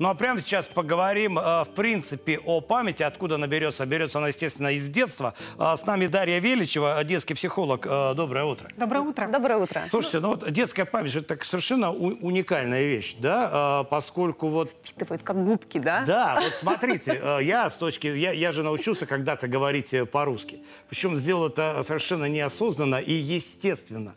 Ну а прямо сейчас поговорим, э, в принципе, о памяти, откуда она берется. Берется она, естественно, из детства. А с нами Дарья Величева, детский психолог. Э, доброе утро. Доброе утро. Доброе утро. Слушайте, ну вот детская память, это так совершенно уникальная вещь, да, а, поскольку вот... впитывает как губки, да? Да, вот смотрите, э, я с точки... Я, я же научился когда-то говорить по-русски. Причем сделал это совершенно неосознанно и естественно.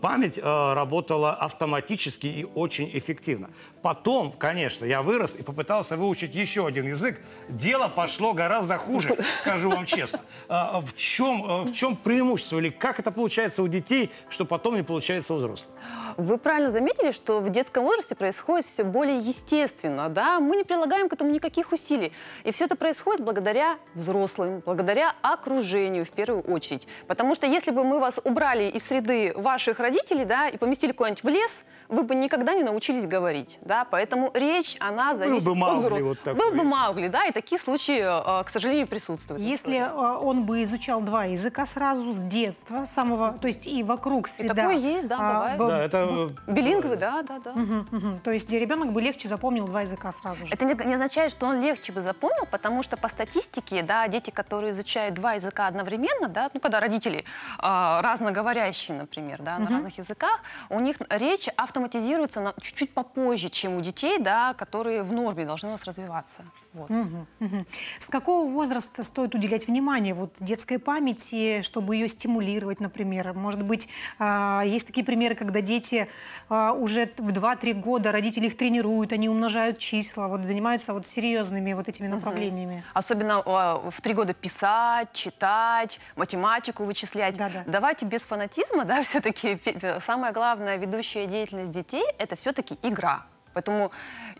Память работала автоматически и очень эффективно. Потом, конечно, я вырос вырос и попытался выучить еще один язык, дело пошло гораздо хуже, скажу вам честно. А, в чем, а, в чем преимущество или как это получается у детей, что потом не получается у взрослых? Вы правильно заметили, что в детском возрасте происходит все более естественно, да? Мы не прилагаем к этому никаких усилий. И все это происходит благодаря взрослым, благодаря окружению в первую очередь. Потому что если бы мы вас убрали из среды ваших родителей, да, и поместили куда-нибудь в лес, вы бы никогда не научились говорить, да? Поэтому речь, она она зависит Был бы Маугли, вот такой. Был бы Маугли, да, и такие случаи, э, к сожалению, присутствуют. Если э, он бы изучал два языка сразу с детства, самого, то есть и вокруг среда. И такое есть, да, а, бывает. А, да, Билингвы, да, да, да. Угу, угу. То есть ребенок бы легче запомнил два языка сразу же. Это не, не означает, что он легче бы запомнил, потому что по статистике, да, дети, которые изучают два языка одновременно, да, ну, когда родители э, разноговорящие, например, да, угу. на разных языках, у них речь автоматизируется чуть-чуть попозже, чем у детей, да, которые которые в норме должны у нас развиваться. Вот. Угу, угу. С какого возраста стоит уделять внимание вот, детской памяти, чтобы ее стимулировать, например? Может быть, э, есть такие примеры, когда дети э, уже в 2-3 года, родители их тренируют, они умножают числа, вот, занимаются вот, серьезными вот этими направлениями. Угу. Особенно э, в 3 года писать, читать, математику вычислять. Да -да. Давайте без фанатизма, да, все-таки самое главное, ведущая деятельность детей – это все-таки игра. Поэтому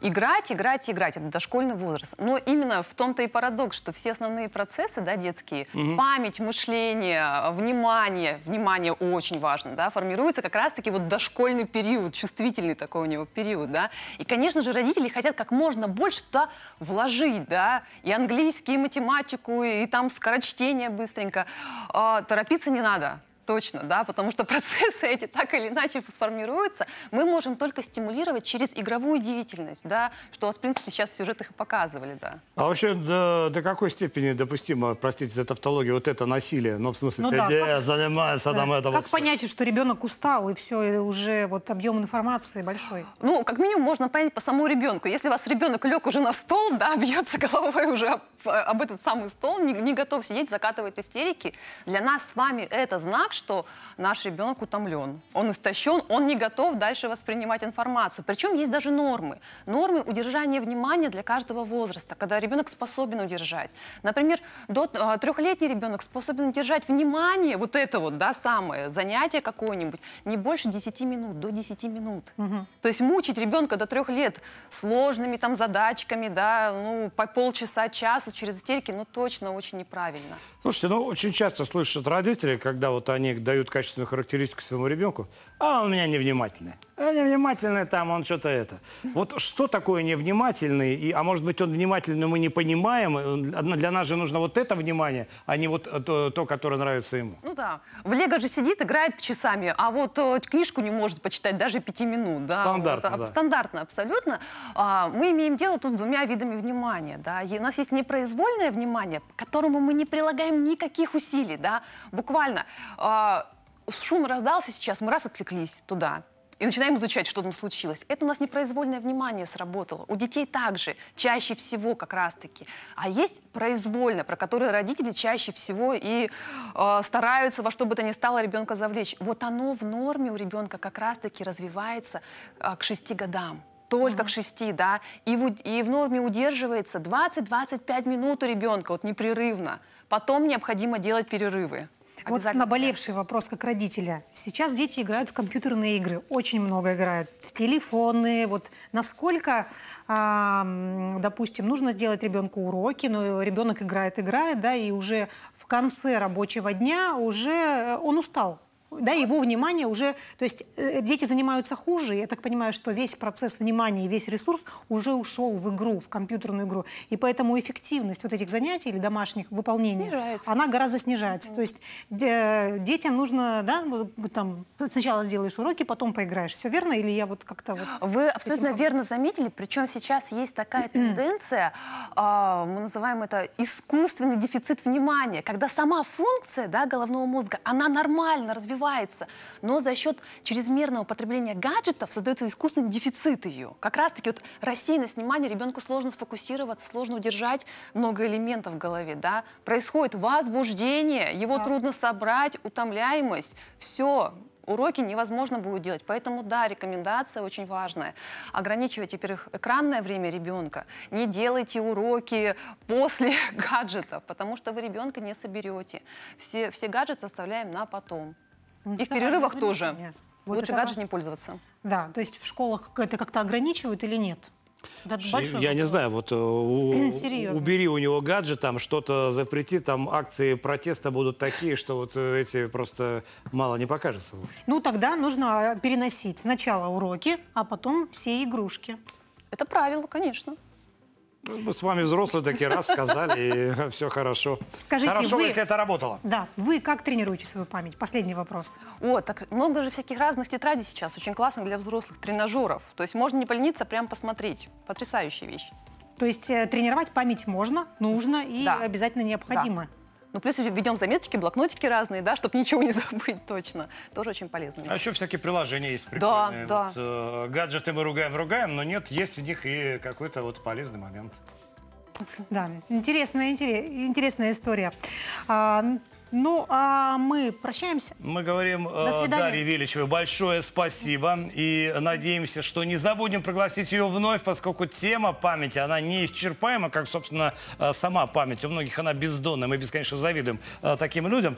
играть, играть, играть – это дошкольный возраст. Но именно в том-то и парадокс, что все основные процессы да, детские угу. – память, мышление, внимание, внимание очень важно, да, формируется как раз-таки вот дошкольный период, чувствительный такой у него период. Да. И, конечно же, родители хотят как можно больше туда вложить. Да, и английский, и математику, и там скорочтение быстренько. А, торопиться не надо. Точно, да, потому что процессы эти так или иначе сформируются. Мы можем только стимулировать через игровую деятельность, да, что у вас, в принципе, сейчас в сюжетах и показывали, да. А вообще до, до какой степени допустимо, простите за тавтологию, вот это насилие? Ну, в смысле, ну, сидя, да, как, занимается да. это Как вот понять, что ребенок устал, и все, и уже вот объем информации большой? Ну, как минимум, можно понять по самому ребенку. Если у вас ребенок лег уже на стол, да, бьется головой уже об, э, об этот самый стол, не, не готов сидеть, закатывает истерики, для нас с вами это знак, так, что наш ребенок утомлен, он истощен, он не готов дальше воспринимать информацию. Причем есть даже нормы. Нормы удержания внимания для каждого возраста, когда ребенок способен удержать. Например, до а, трехлетний ребенок способен удержать внимание, вот это вот, да, самое, занятие какое-нибудь, не больше 10 минут, до 10 минут. Угу. То есть мучить ребенка до трех лет сложными там задачками, да, ну, по полчаса, часу через истерики, ну, точно очень неправильно. Слушайте, ну, очень часто слышат родители, когда вот они они дают качественную характеристику своему ребенку, а он у меня невнимательный. Э, невнимательный там, он что-то это. Вот что такое невнимательный? И, а может быть, он внимательный, мы не понимаем. Э, для нас же нужно вот это внимание, а не вот э, то, то которое нравится ему. Ну да. В Лего же сидит, играет часами, а вот книжку не может почитать даже пяти минут. Да? Стандартно, вот, а, да. Стандартно, абсолютно. А, мы имеем дело тут с двумя видами внимания. Да? И у нас есть непроизвольное внимание, к которому мы не прилагаем никаких усилий. Да? Буквально. А, шум раздался сейчас, мы раз отвлеклись туда и начинаем изучать, что там случилось. Это у нас непроизвольное внимание сработало. У детей также, чаще всего как раз-таки. А есть произвольно, про которое родители чаще всего и э, стараются во что бы то ни стало ребенка завлечь. Вот оно в норме у ребенка как раз-таки развивается э, к шести годам только mm -hmm. к шести, да, и в, и в норме удерживается 20-25 минут у ребенка, вот непрерывно. Потом необходимо делать перерывы. Вот наболевший вопрос как родителя. Сейчас дети играют в компьютерные игры, очень много играют, в телефоны. Вот насколько, а, допустим, нужно сделать ребенку уроки, но ребенок играет, играет, да, и уже в конце рабочего дня уже э, он устал, да, его внимание уже, то есть э, дети занимаются хуже, я так понимаю, что весь процесс внимания и весь ресурс уже ушел в игру, в компьютерную игру, и поэтому эффективность вот этих занятий или домашних выполнений, снижается. она гораздо снижается, mm то есть э, детям нужно, да, вот, там, сначала сделаешь уроки, потом поиграешь, все верно, или я вот как-то вот... Вы абсолютно этим... верно заметили, причем сейчас есть такая тенденция, э, мы называем это искусственный дефицит внимания, когда сама функция, да, головного мозга, она нормально развивается, развивается, но за счет чрезмерного потребления гаджетов создается искусственный дефицит ее. Как раз-таки вот рассеянность внимания ребенку сложно сфокусироваться, сложно удержать много элементов в голове, да. Происходит возбуждение, его да. трудно собрать, утомляемость, все, уроки невозможно будет делать. Поэтому, да, рекомендация очень важная. Ограничивайте, во-первых, экранное время ребенка. Не делайте уроки после гаджетов, потому что вы ребенка не соберете. Все, все гаджеты оставляем на потом. И в перерывах тоже. Вот Лучше гаджет не пользоваться. Да, то есть в школах это как-то ограничивают или нет? Да, я вопрос. не знаю, вот э, у, Серьезно. убери у него гаджет, там что-то запрети, там акции протеста будут такие, что вот э, эти просто мало не покажется. Ну тогда нужно э, переносить сначала уроки, а потом все игрушки. Это правило, конечно. Мы с вами взрослые такие раз сказали, и все хорошо. Скажите, хорошо, вы... если это работало. Да, вы как тренируете свою память? Последний вопрос. О, так много же всяких разных тетрадей сейчас, очень классно для взрослых, тренажеров. То есть можно не полениться, а прям посмотреть. Потрясающая вещь. То есть э, тренировать память можно, нужно и да. обязательно необходимо. Да. Ну, плюс ведем заметочки, блокнотики разные, да, чтобы ничего не забыть точно. Тоже очень полезно. А еще всякие приложения есть прикольные. Да, вот, да. Э, гаджеты мы ругаем-ругаем, но нет, есть в них и какой-то вот полезный момент. Да, интересная, интересная история. А, ну, а мы прощаемся. Мы говорим э, Дарье Величевой большое спасибо. И надеемся, что не забудем пригласить ее вновь, поскольку тема памяти, она неисчерпаема, как, собственно, э, сама память. У многих она бездонная. Мы бесконечно завидуем э, таким людям.